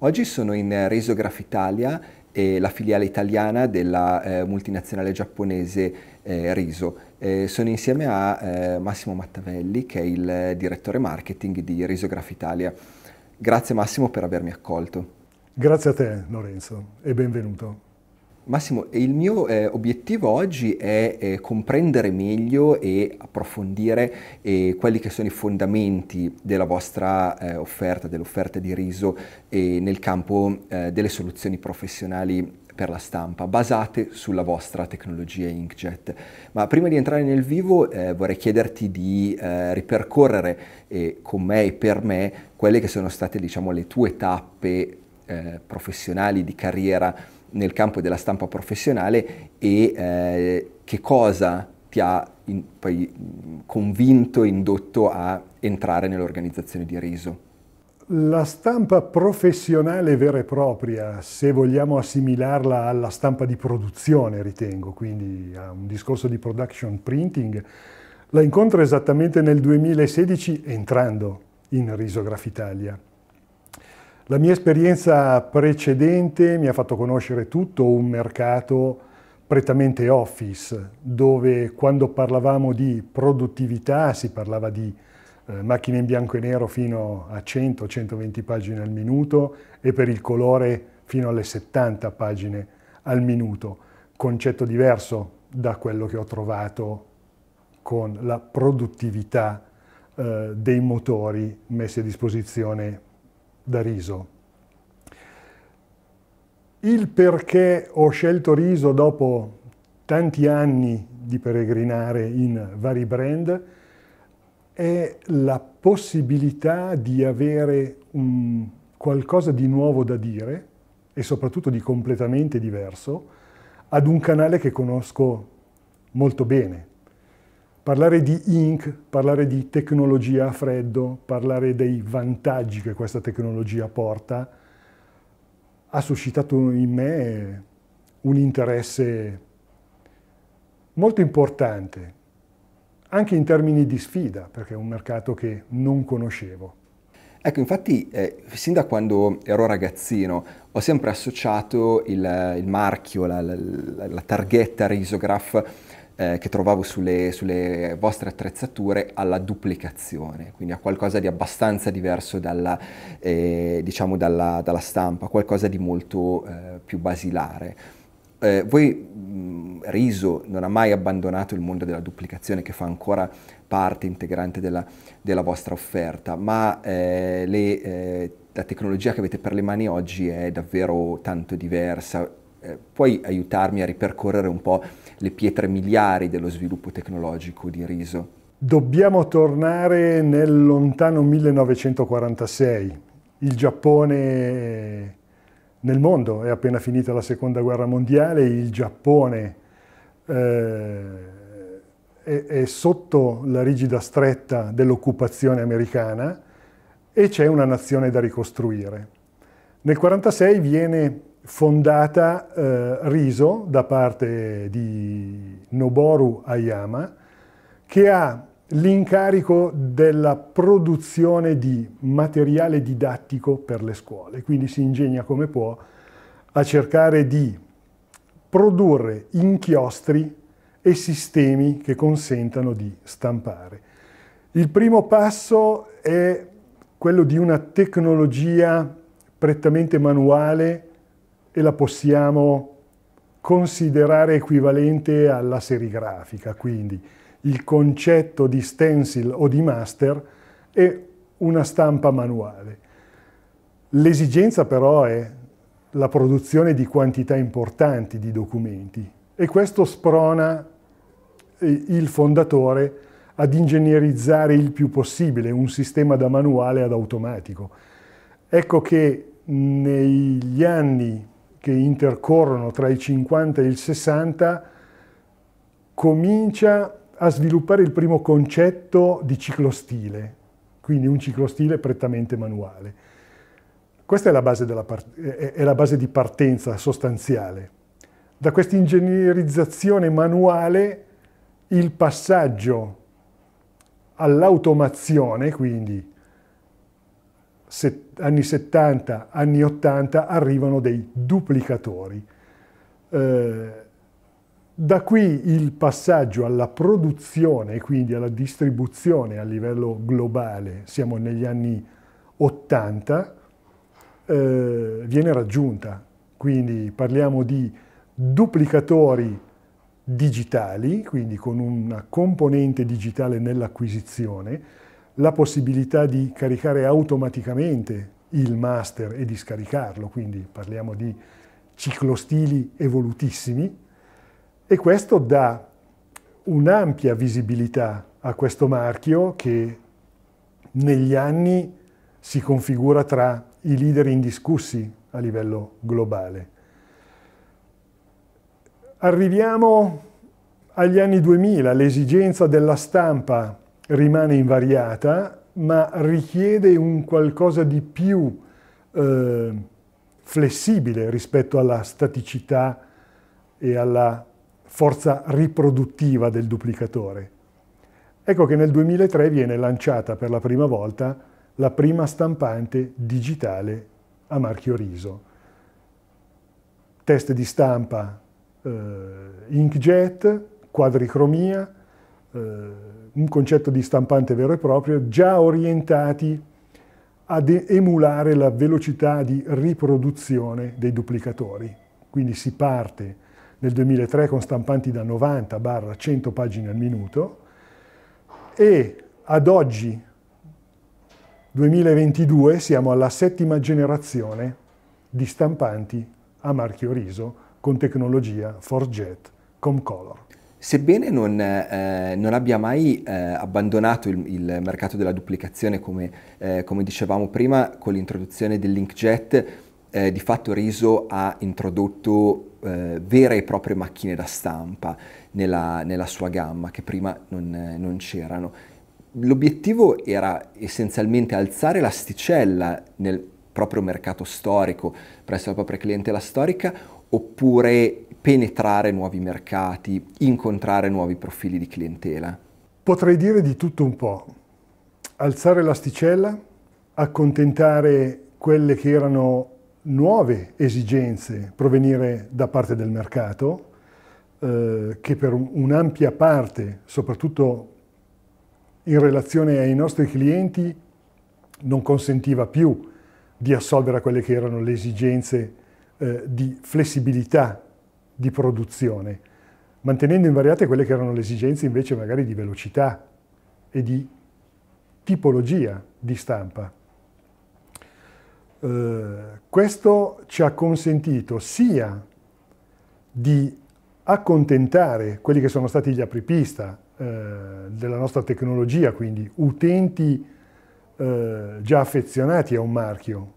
Oggi sono in eh, Resograph Italia, eh, la filiale italiana della eh, multinazionale giapponese eh, Riso. Eh, sono insieme a eh, Massimo Mattavelli, che è il direttore marketing di Risograph Italia. Grazie Massimo per avermi accolto. Grazie a te Lorenzo e benvenuto. Massimo, il mio eh, obiettivo oggi è eh, comprendere meglio e approfondire eh, quelli che sono i fondamenti della vostra eh, offerta, dell'offerta di riso eh, nel campo eh, delle soluzioni professionali per la stampa, basate sulla vostra tecnologia Inkjet. Ma prima di entrare nel vivo vorrei chiederti di ripercorrere con me e per me quelle che sono state diciamo, le tue tappe professionali di carriera nel campo della stampa professionale e eh, che cosa ti ha in, poi convinto, indotto a entrare nell'organizzazione di Riso? La stampa professionale vera e propria, se vogliamo assimilarla alla stampa di produzione, ritengo, quindi a un discorso di production printing, la incontro esattamente nel 2016 entrando in Risograph Italia. La mia esperienza precedente mi ha fatto conoscere tutto un mercato prettamente office, dove quando parlavamo di produttività si parlava di eh, macchine in bianco e nero fino a 100-120 pagine al minuto e per il colore fino alle 70 pagine al minuto, concetto diverso da quello che ho trovato con la produttività eh, dei motori messi a disposizione da riso. Il perché ho scelto riso dopo tanti anni di peregrinare in vari brand è la possibilità di avere un qualcosa di nuovo da dire e soprattutto di completamente diverso ad un canale che conosco molto bene, Parlare di ink, parlare di tecnologia a freddo, parlare dei vantaggi che questa tecnologia porta, ha suscitato in me un interesse molto importante, anche in termini di sfida, perché è un mercato che non conoscevo. Ecco, infatti, eh, sin da quando ero ragazzino ho sempre associato il, il marchio, la, la, la targhetta Risograph eh, che trovavo sulle, sulle, vostre attrezzature alla duplicazione, quindi a qualcosa di abbastanza diverso dalla, eh, diciamo dalla, dalla stampa, qualcosa di molto eh, più basilare. Eh, voi, mh, Riso, non ha mai abbandonato il mondo della duplicazione che fa ancora parte integrante della, della vostra offerta, ma eh, le, eh, la tecnologia che avete per le mani oggi è davvero tanto diversa eh, puoi aiutarmi a ripercorrere un po' le pietre miliari dello sviluppo tecnologico di Riso? Dobbiamo tornare nel lontano 1946. Il Giappone nel mondo è appena finita la seconda guerra mondiale, il Giappone eh, è, è sotto la rigida stretta dell'occupazione americana e c'è una nazione da ricostruire. Nel 1946 viene fondata eh, Riso da parte di Noboru Ayama, che ha l'incarico della produzione di materiale didattico per le scuole, quindi si ingegna come può a cercare di produrre inchiostri e sistemi che consentano di stampare. Il primo passo è quello di una tecnologia prettamente manuale e la possiamo considerare equivalente alla serigrafica, quindi il concetto di stencil o di master è una stampa manuale. L'esigenza però è la produzione di quantità importanti di documenti e questo sprona eh, il fondatore ad ingegnerizzare il più possibile un sistema da manuale ad automatico. Ecco che negli anni che intercorrono tra i 50 e il 60, comincia a sviluppare il primo concetto di ciclostile, quindi un ciclostile prettamente manuale. Questa è la base, della, è la base di partenza sostanziale. Da questa ingegnerizzazione manuale il passaggio all'automazione, quindi 70, anni 70, anni 80 arrivano dei duplicatori. Eh, da qui il passaggio alla produzione quindi alla distribuzione a livello globale, siamo negli anni 80, eh, viene raggiunta. Quindi parliamo di duplicatori digitali, quindi con una componente digitale nell'acquisizione, la possibilità di caricare automaticamente il master e di scaricarlo, quindi parliamo di ciclostili evolutissimi, e questo dà un'ampia visibilità a questo marchio che negli anni si configura tra i leader indiscussi a livello globale. Arriviamo agli anni 2000, l'esigenza della stampa rimane invariata, ma richiede un qualcosa di più eh, flessibile rispetto alla staticità e alla forza riproduttiva del duplicatore. Ecco che nel 2003 viene lanciata per la prima volta la prima stampante digitale a marchio riso. Test di stampa eh, inkjet, quadricromia, eh, un concetto di stampante vero e proprio, già orientati ad emulare la velocità di riproduzione dei duplicatori. Quindi si parte nel 2003 con stampanti da 90-100 barra pagine al minuto e ad oggi, 2022, siamo alla settima generazione di stampanti a marchio riso con tecnologia Forget Comcolor. Sebbene non, eh, non abbia mai eh, abbandonato il, il, mercato della duplicazione, come, eh, come dicevamo prima, con l'introduzione del Linkjet, eh, di fatto Riso ha introdotto eh, vere e proprie macchine da stampa nella, nella sua gamma, che prima non, eh, non c'erano. L'obiettivo era essenzialmente alzare l'asticella nel proprio mercato storico, presso la propria clientela storica, oppure penetrare nuovi mercati, incontrare nuovi profili di clientela? Potrei dire di tutto un po'. Alzare l'asticella, accontentare quelle che erano nuove esigenze provenire da parte del mercato, eh, che per un'ampia parte, soprattutto in relazione ai nostri clienti, non consentiva più di assolvere a quelle che erano le esigenze eh, di flessibilità di produzione, mantenendo invariate quelle che erano le esigenze invece magari di velocità e di tipologia di stampa. Eh, questo ci ha consentito sia di accontentare quelli che sono stati gli apripista eh, della nostra tecnologia, quindi utenti eh, già affezionati a un marchio,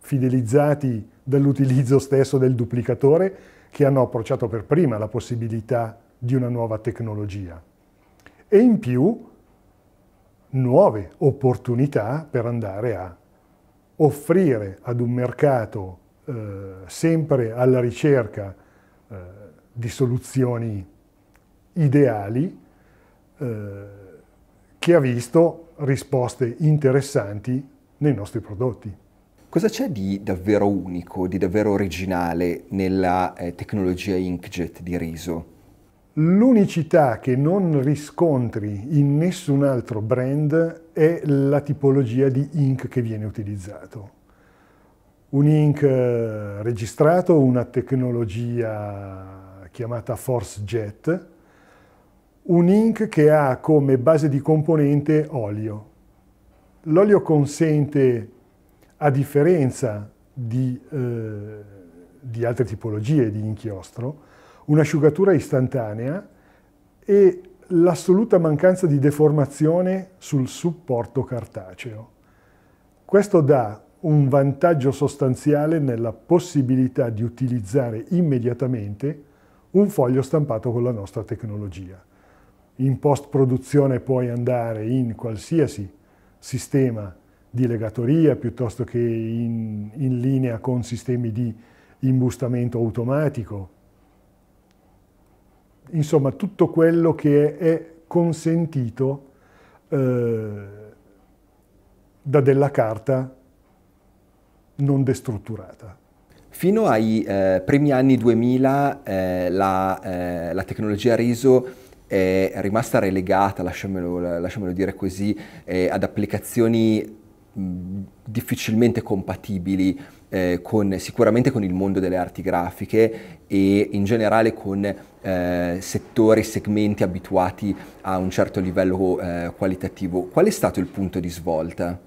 fidelizzati dall'utilizzo stesso del duplicatore che hanno approcciato per prima la possibilità di una nuova tecnologia. E in più nuove opportunità per andare a offrire ad un mercato eh, sempre alla ricerca eh, di soluzioni ideali eh, che ha visto risposte interessanti nei nostri prodotti. Cosa c'è di davvero unico, di davvero originale nella eh, tecnologia inkjet di Riso? L'unicità che non riscontri in nessun altro brand è la tipologia di ink che viene utilizzato. Un ink eh, registrato, una tecnologia chiamata Force Jet, un ink che ha come base di componente olio. L'olio consente a differenza di, eh, di altre tipologie di inchiostro, un'asciugatura istantanea e l'assoluta mancanza di deformazione sul supporto cartaceo. Questo dà un vantaggio sostanziale nella possibilità di utilizzare immediatamente un foglio stampato con la nostra tecnologia. In post-produzione puoi andare in qualsiasi sistema di legatoria piuttosto che in, in linea con sistemi di imbustamento automatico. Insomma, tutto quello che è, consentito eh, da della carta non destrutturata. Fino ai eh, primi anni 2000 eh, la, eh, la, tecnologia RISO è rimasta relegata, lasciamelo, lasciamelo dire così, eh, ad applicazioni difficilmente compatibili eh, con, sicuramente con il mondo delle arti grafiche e in generale con eh, settori, segmenti abituati a un certo livello eh, qualitativo. Qual è stato il punto di svolta?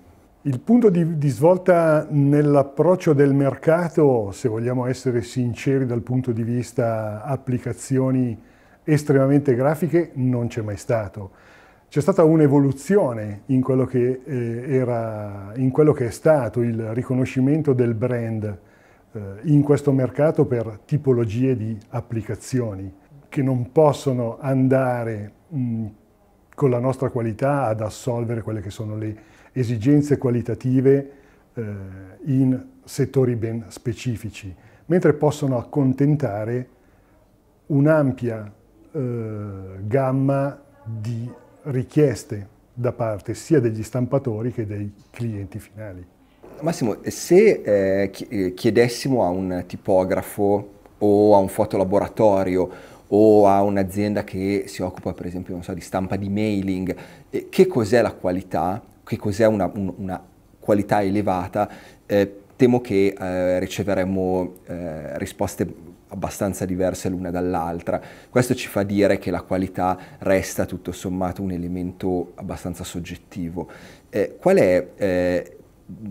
Il punto di, di svolta nell'approccio del mercato, se vogliamo essere sinceri dal punto di vista applicazioni estremamente grafiche, non c'è mai stato c'è stata un'evoluzione in, eh, in, quello che è stato il riconoscimento del brand eh, in questo mercato per tipologie di applicazioni che non possono andare mh, con la nostra qualità ad assolvere quelle che sono le esigenze qualitative eh, in settori ben specifici, mentre possono accontentare un'ampia eh, gamma di richieste da parte sia degli stampatori che dei clienti finali. Massimo, se eh, eh, chiedessimo a un tipografo o a un fotolaboratorio o a un'azienda che si occupa per esempio so, di stampa di mailing, eh, che cos'è la qualità, che cos'è una, un, una qualità elevata, eh, temo che eh, riceveremo eh, risposte abbastanza diverse l'una dall'altra. Questo ci fa dire che la qualità resta tutto sommato un elemento abbastanza soggettivo. Eh, qual è, eh,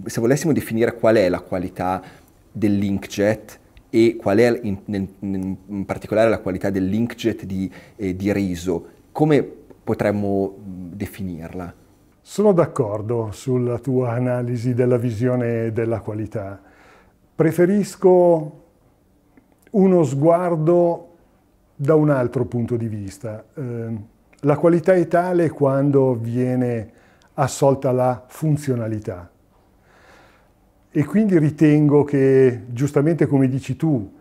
se volessimo definire qual è la qualità dell'inkjet e qual è in, in, in particolare la qualità dell'inkjet di, eh, di Riso, come potremmo definirla? Sono d'accordo sulla tua analisi della visione della qualità. Preferisco uno sguardo da un altro punto di vista. Ehm, la qualità è tale quando viene assolta la funzionalità. E quindi ritengo che, giustamente come dici tu,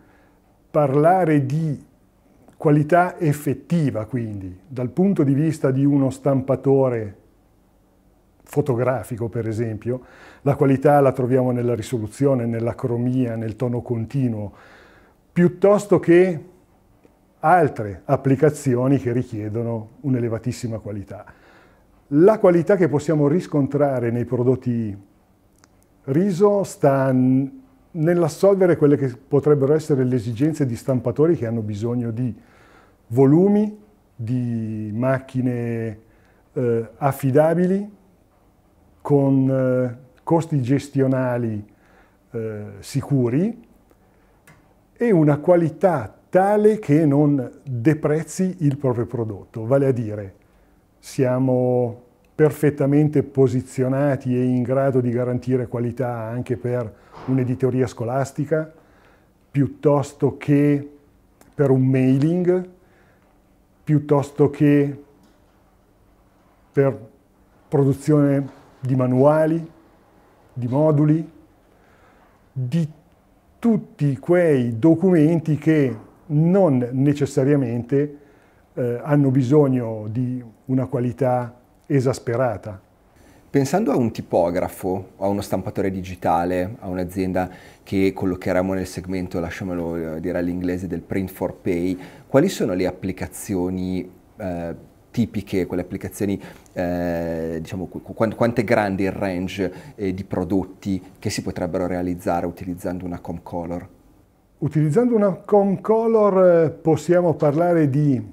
parlare di qualità effettiva, quindi, dal punto di vista di uno stampatore fotografico per esempio, la qualità la troviamo nella risoluzione, nella cromia, nel tono continuo, piuttosto che altre applicazioni che richiedono un'elevatissima qualità. La qualità che possiamo riscontrare nei prodotti riso sta nell'assolvere quelle che potrebbero essere le esigenze di stampatori che hanno bisogno di volumi, di macchine eh, affidabili, con eh, costi gestionali eh, sicuri e una qualità tale che non deprezzi il proprio prodotto, vale a dire siamo perfettamente posizionati e in grado di garantire qualità anche per un'editoria scolastica piuttosto che per un mailing, piuttosto che per produzione di manuali, di moduli, di tutti quei documenti che non necessariamente eh, hanno bisogno di una qualità esasperata. Pensando a un tipografo, a uno stampatore digitale, a un'azienda che collocheremo nel segmento, lasciamelo eh, dire all'inglese, del print for pay, quali sono le applicazioni eh, tipiche, quelle applicazioni, eh, diciamo, quant- quanto è grande il range eh, di prodotti che si potrebbero realizzare utilizzando una Comcolor? Utilizzando una Comcolor eh, possiamo parlare di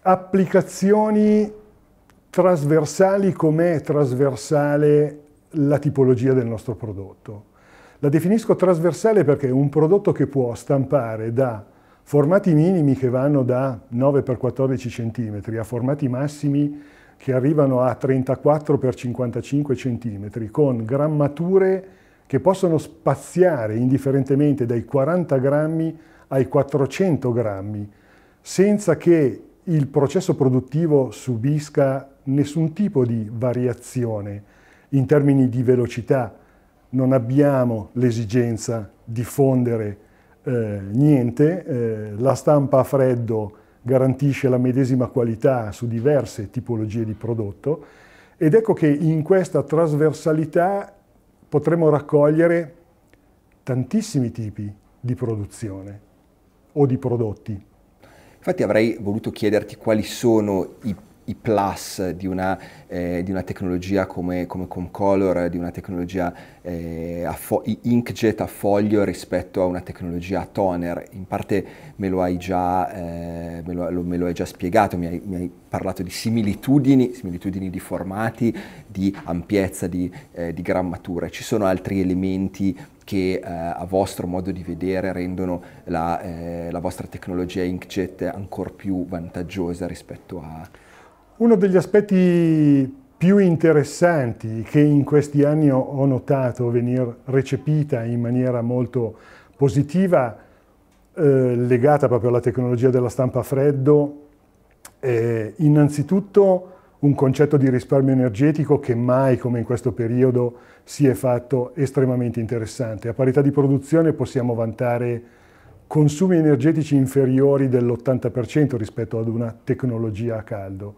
applicazioni trasversali come è trasversale la tipologia del nostro prodotto. La definisco trasversale perché è un prodotto che può stampare da formati minimi che vanno da 9 x 14 cm a formati massimi che arrivano a 34 x 55 cm con grammature che possono spaziare indifferentemente dai 40 grammi ai 400 grammi senza che il processo produttivo subisca nessun tipo di variazione in termini di velocità. Non abbiamo l'esigenza di fondere eh, niente, eh, la stampa a freddo garantisce la medesima qualità su diverse tipologie di prodotto ed ecco che in questa trasversalità potremo raccogliere tantissimi tipi di produzione o di prodotti. Infatti avrei voluto chiederti quali sono i i plus di una, eh, di una tecnologia come, come, Comcolor, di una tecnologia eh, a fo- inkjet a foglio rispetto a una tecnologia a toner. In parte me lo hai già, eh, me lo, lo, me lo hai già spiegato, mi hai, mi hai, parlato di similitudini, similitudini di formati, di ampiezza, di, eh, di grammatura. Ci sono altri elementi che eh, a vostro modo di vedere rendono la, eh, la vostra tecnologia inkjet ancora più vantaggiosa rispetto a... Uno degli aspetti più interessanti che in questi anni ho notato venir recepita in maniera molto positiva, eh, legata proprio alla tecnologia della stampa a freddo, è innanzitutto un concetto di risparmio energetico che mai come in questo periodo si è fatto estremamente interessante. A parità di produzione possiamo vantare consumi energetici inferiori dell'80% rispetto ad una tecnologia a caldo.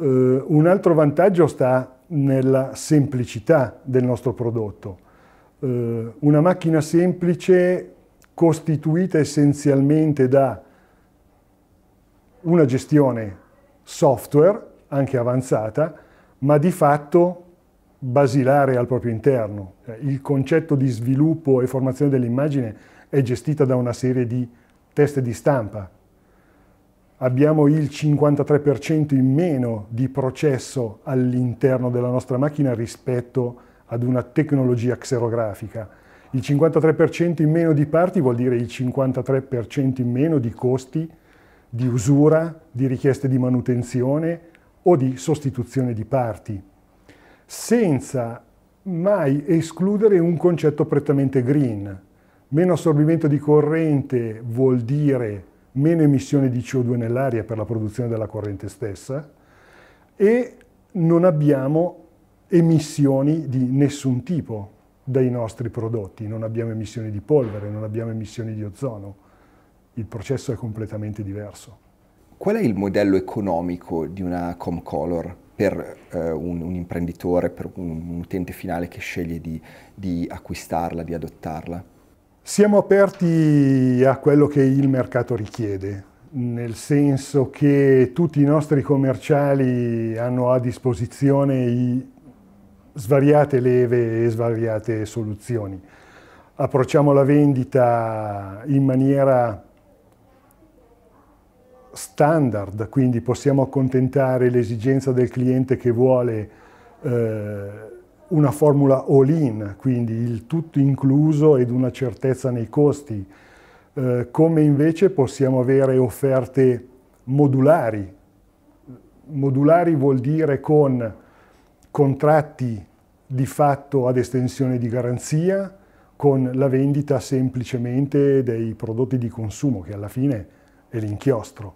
Uh, un altro vantaggio sta nella semplicità del nostro prodotto. Uh, una macchina semplice costituita essenzialmente da una gestione software, anche avanzata, ma di fatto basilare al proprio interno. Eh, il concetto di sviluppo e formazione dell'immagine è gestita da una serie di teste di stampa, abbiamo il 53% in meno di processo all'interno della nostra macchina rispetto ad una tecnologia xerografica. Il 53% in meno di parti vuol dire il 53% in meno di costi di usura, di richieste di manutenzione o di sostituzione di parti, senza mai escludere un concetto prettamente green. Meno assorbimento di corrente vuol dire meno emissioni di CO2 nell'aria per la produzione della corrente stessa e non abbiamo emissioni di nessun tipo dai nostri prodotti, non abbiamo emissioni di polvere, non abbiamo emissioni di ozono, il processo è completamente diverso. Qual è il modello economico di una Comcolor per eh, un, un, imprenditore, per un, un, utente finale che sceglie di, di acquistarla, di adottarla? Siamo aperti a quello che il mercato richiede, nel senso che tutti i nostri commerciali hanno a disposizione svariate leve e svariate soluzioni. Approcciamo la vendita in maniera standard, quindi possiamo accontentare l'esigenza del cliente che vuole eh, una formula all-in, quindi il tutto incluso ed una certezza nei costi, eh, come invece possiamo avere offerte modulari. Modulari vuol dire con contratti di fatto ad estensione di garanzia, con la vendita semplicemente dei prodotti di consumo, che alla fine è l'inchiostro.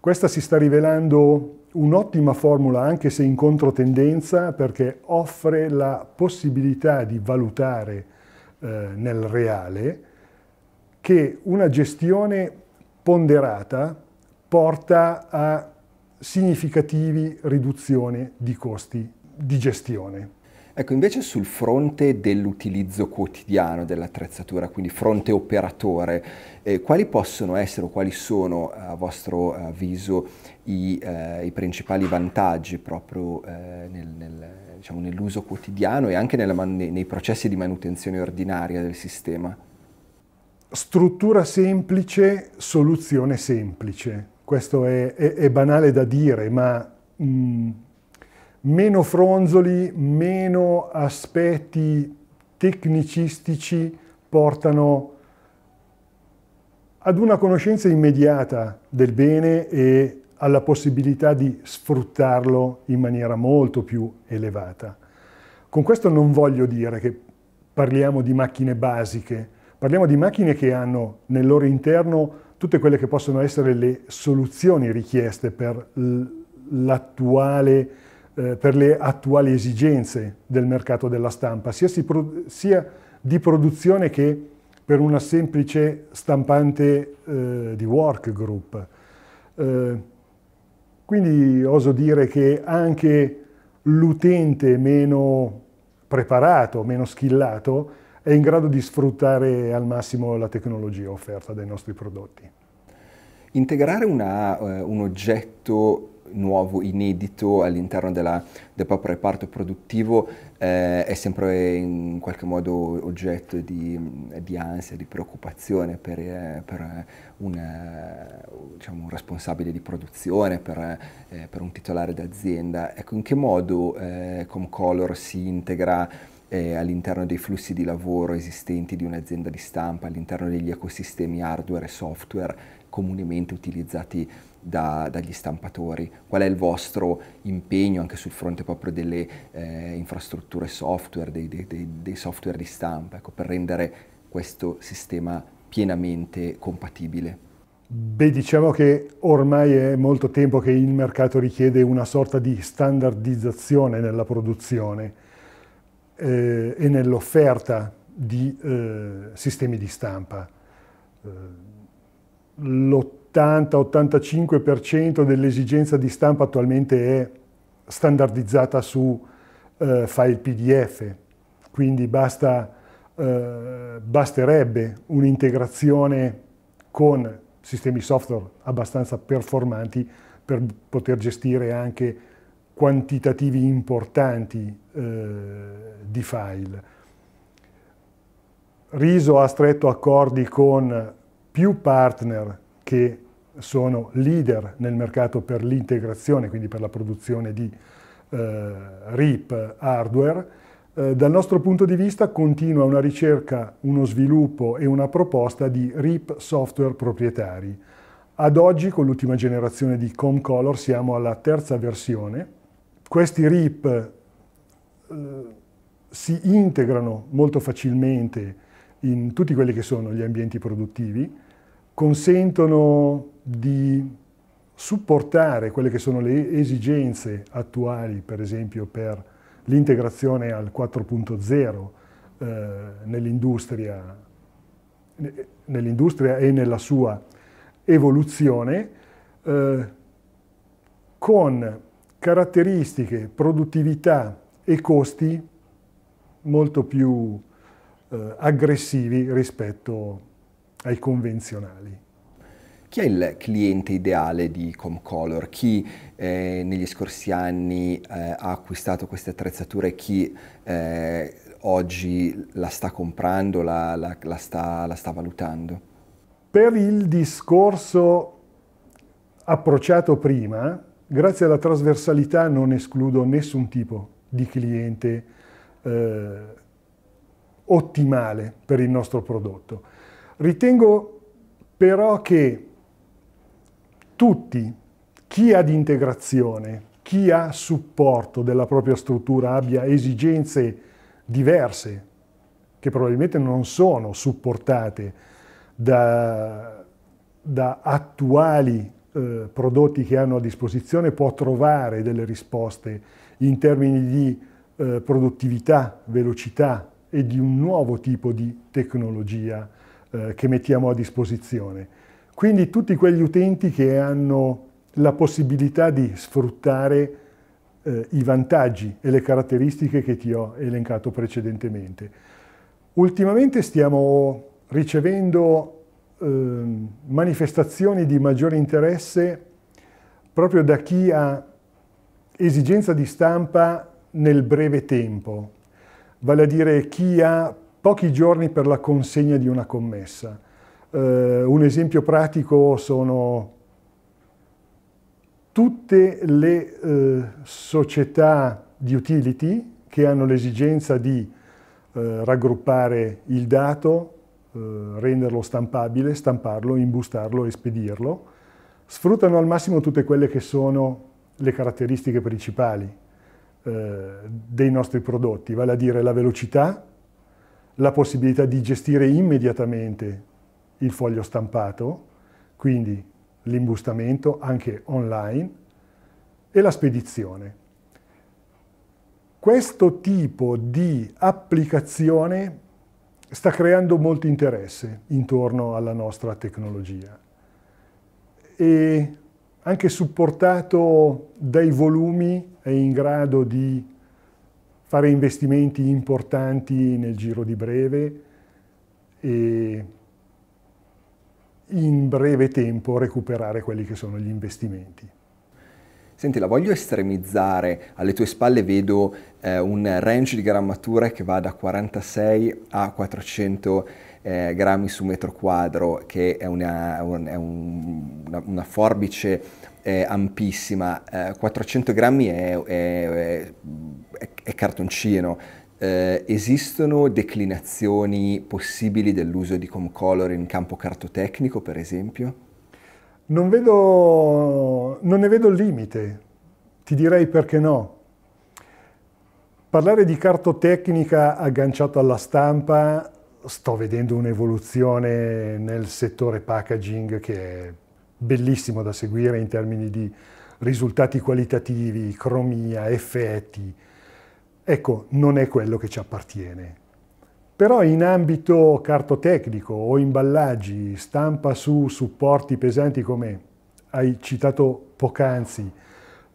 Questa si sta rivelando un'ottima formula anche se in controtendenza perché offre la possibilità di valutare eh, nel reale che una gestione ponderata porta a significativi riduzioni di costi di gestione. Ecco, invece sul fronte dell'utilizzo quotidiano dell'attrezzatura, quindi fronte operatore, eh, quali possono essere o quali sono a vostro avviso i, eh, i principali vantaggi proprio eh, nel, nel, diciamo, nell'uso quotidiano e anche nella, nei processi di manutenzione ordinaria del sistema? Struttura semplice, soluzione semplice. Questo è, è, è banale da dire, ma mh, mm, meno fronzoli, meno aspetti tecnicistici portano ad una conoscenza immediata del bene e alla possibilità di sfruttarlo in maniera molto più elevata. Con questo non voglio dire che parliamo di macchine basiche, parliamo di macchine che hanno nel loro interno tutte quelle che possono essere le soluzioni richieste per l'attuale eh, per le attuali esigenze del mercato della stampa, sia, pro sia di produzione che per una semplice stampante eh, di workgroup. Eh, quindi oso dire che anche l'utente meno preparato, meno schillato, è in grado di sfruttare al massimo la tecnologia offerta dai nostri prodotti. Integrare una, eh, un oggetto nuovo, inedito all'interno della, del proprio reparto produttivo eh, è sempre in qualche modo oggetto di, di ansia, di preoccupazione per, eh, per eh, una, eh, diciamo, un, responsabile di produzione, per, eh, per un titolare d'azienda. Ecco, in che modo eh, Comcolor si integra? all'interno dei flussi di lavoro esistenti di un'azienda di stampa, all'interno degli ecosistemi hardware e software comunemente utilizzati da, dagli stampatori? Qual è il vostro impegno anche sul fronte proprio delle eh, infrastrutture software, dei, dei, dei, software di stampa, ecco, per rendere questo sistema pienamente compatibile? Beh, diciamo che ormai è molto tempo che il mercato richiede una sorta di standardizzazione nella produzione eh, e nell'offerta di eh, sistemi di stampa. Eh, 80-85% dell'esigenza di stampa attualmente è standardizzata su eh, file PDF, quindi basta, eh, basterebbe un'integrazione con sistemi software abbastanza performanti per poter gestire anche quantitativi importanti eh, di file. Riso ha stretto accordi con più partner che sono leader nel mercato per l'integrazione, quindi per la produzione di eh, RIP hardware. Eh, dal nostro punto di vista continua una ricerca, uno sviluppo e una proposta di RIP software proprietari. Ad oggi, con l'ultima generazione di Comcolor, siamo alla terza versione. Questi RIP eh, si integrano molto facilmente in tutti quelli che sono gli ambienti produttivi, consentono di supportare quelle che sono le esigenze attuali, per esempio per l'integrazione al 4.0 eh, nell'industria nell'industria e nella sua evoluzione eh, con caratteristiche, produttività e costi molto più eh, aggressivi rispetto ai convenzionali. Chi è il cliente ideale di Comcolor? Chi eh, negli scorsi anni eh, ha acquistato queste attrezzature e chi eh, oggi la sta comprando, la, la, la, sta, la sta valutando? Per il discorso approcciato prima, grazie alla trasversalità non escludo nessun tipo di cliente eh, ottimale per il nostro prodotto. Ritengo però che tutti, chi ha di integrazione, chi ha supporto della propria struttura abbia esigenze diverse, che probabilmente non sono supportate da, da attuali eh, prodotti che hanno a disposizione, può trovare delle risposte in termini di eh, produttività, velocità e di un nuovo tipo di tecnologia eh, che mettiamo a disposizione. Quindi tutti quegli utenti che hanno la possibilità di sfruttare eh, i vantaggi e le caratteristiche che ti ho elencato precedentemente. Ultimamente stiamo ricevendo eh, manifestazioni di maggiore interesse proprio da chi ha esigenza di stampa nel breve tempo, vale a dire chi ha pochi giorni per la consegna di una commessa. Eh, un esempio pratico sono tutte le eh, società di utility che hanno l'esigenza di eh, raggruppare il dato, eh, renderlo stampabile, stamparlo, imbustarlo e spedirlo, sfruttano al massimo tutte quelle che sono le caratteristiche principali eh, dei nostri prodotti, vale a dire la velocità, la possibilità di gestire immediatamente il foglio stampato, quindi l'imbustamento anche online, e la spedizione. Questo tipo di applicazione sta creando molto interesse intorno alla nostra tecnologia e anche supportato dai volumi è in grado di fare investimenti importanti nel giro di breve e in breve tempo recuperare quelli che sono gli investimenti. Senti, la voglio estremizzare, alle tue spalle vedo eh, un range di grammature che va da 46 a 400 eh, grammi su metro quadro, che è una, un, è un, una, una forbice eh, ampissima. 400 eh, grammi è, è, è cartoncino, eh, esistono declinazioni possibili dell'uso di Comcolor in campo cartotecnico, per esempio? Non, vedo, non ne vedo il limite, ti direi perché no. Parlare di cartotecnica agganciato alla stampa, sto vedendo un'evoluzione nel settore packaging che è bellissimo da seguire in termini di risultati qualitativi, cromia, effetti, ecco, non è quello che ci appartiene. Però in ambito cartotecnico o imballaggi, stampa su supporti pesanti come hai citato poc'anzi,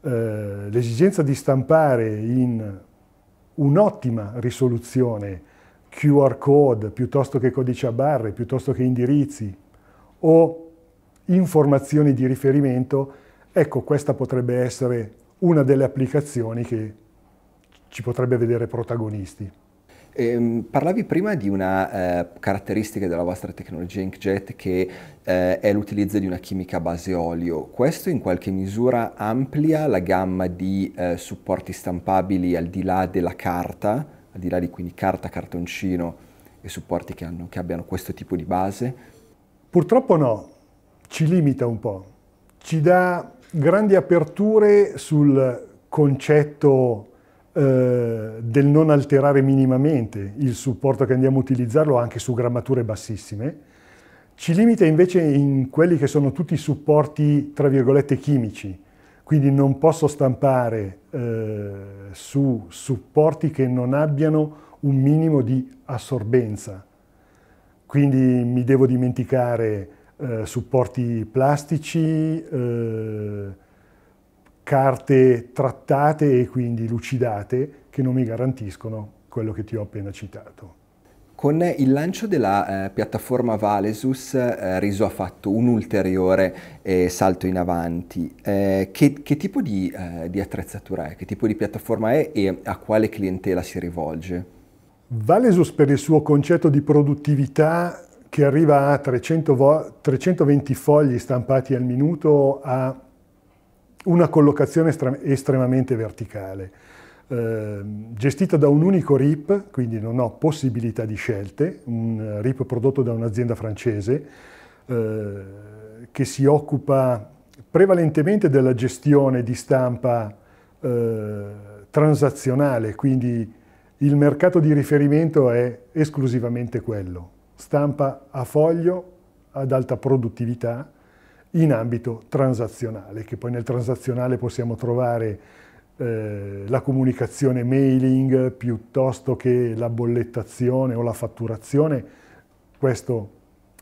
eh, l'esigenza di stampare in un'ottima risoluzione QR code piuttosto che codice a barre, piuttosto che indirizzi o informazioni di riferimento, ecco questa potrebbe essere una delle applicazioni che ci potrebbe vedere protagonisti. Eh, parlavi prima di una eh, caratteristica della vostra tecnologia inkjet che eh, è l'utilizzo di una chimica a base olio. Questo in qualche misura amplia la gamma di eh, supporti stampabili al di là della carta, al di là di quindi carta, cartoncino e supporti che, hanno, che abbiano questo tipo di base? Purtroppo no, ci limita un po', ci dà grandi aperture sul concetto eh, del non alterare minimamente il supporto che andiamo a utilizzarlo anche su grammature bassissime, ci limita invece in quelli che sono tutti i supporti, tra virgolette, chimici, quindi non posso stampare eh, su supporti che non abbiano un minimo di assorbenza, quindi mi devo dimenticare eh, supporti plastici, eh, carte trattate e quindi lucidate che non mi garantiscono quello che ti ho appena citato. Con il lancio della eh, piattaforma Valesus, eh, Riso ha fatto un ulteriore eh, salto in avanti. Eh, che, che, tipo di, eh, di, attrezzatura è? Che tipo di piattaforma è e a quale clientela si rivolge? Valesus per il suo concetto di produttività che arriva a 300 320 fogli stampati al minuto ha una collocazione estremamente verticale, eh, gestita da un unico RIP, quindi non ho possibilità di scelte, un RIP prodotto da un'azienda francese eh, che si occupa prevalentemente della gestione di stampa eh, transazionale, quindi il mercato di riferimento è esclusivamente quello, stampa a foglio ad alta produttività, in ambito transazionale, che poi nel transazionale possiamo trovare eh, la comunicazione mailing piuttosto che la bollettazione o la fatturazione, questo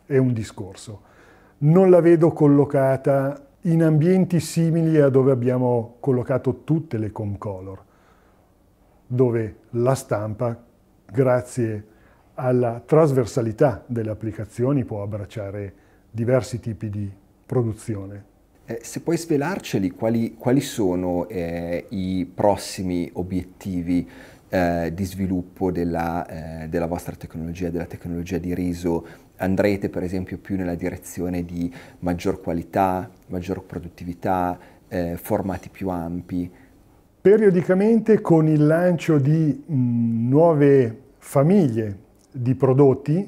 è un discorso. Non la vedo collocata in ambienti simili a dove abbiamo collocato tutte le Comcolor, dove la stampa, grazie alla trasversalità delle applicazioni, può abbracciare diversi tipi di produzione. Eh, se puoi svelarceli, quali, quali sono eh, i prossimi obiettivi eh, di sviluppo della, eh, della, vostra tecnologia, della tecnologia di riso? Andrete per esempio più nella direzione di maggior qualità, maggior produttività, eh, formati più ampi? Periodicamente con il lancio di mh, mm, nuove famiglie di prodotti,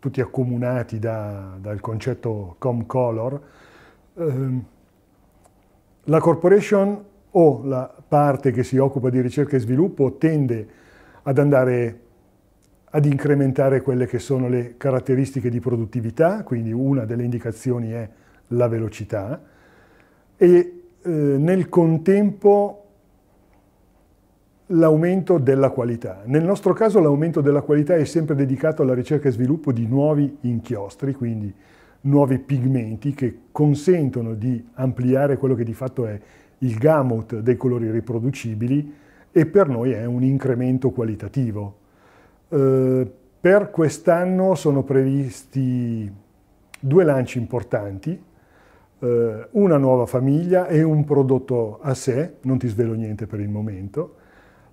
tutti accomunati da, dal concetto Comcolor, ehm, la corporation o la parte che si occupa di ricerca e sviluppo tende ad andare ad incrementare quelle che sono le caratteristiche di produttività, quindi una delle indicazioni è la velocità, e eh, nel contempo l'aumento della qualità. Nel nostro caso l'aumento della qualità è sempre dedicato alla ricerca e sviluppo di nuovi inchiostri, quindi nuovi pigmenti che consentono di ampliare quello che di fatto è il gamut dei colori riproducibili e per noi è un incremento qualitativo. Eh, per quest'anno sono previsti due lanci importanti, eh, una nuova famiglia e un prodotto a sé, non ti svelo niente per il momento,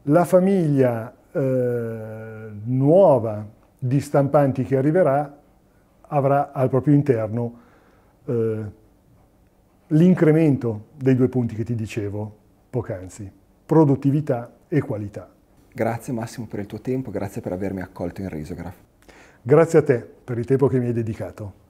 la famiglia eh, nuova di stampanti che arriverà avrà al proprio interno eh, l'incremento dei due punti che ti dicevo poc'anzi, produttività e qualità. Grazie Massimo per il tuo tempo, grazie per avermi accolto in Risograph. Grazie a te per il tempo che mi hai dedicato.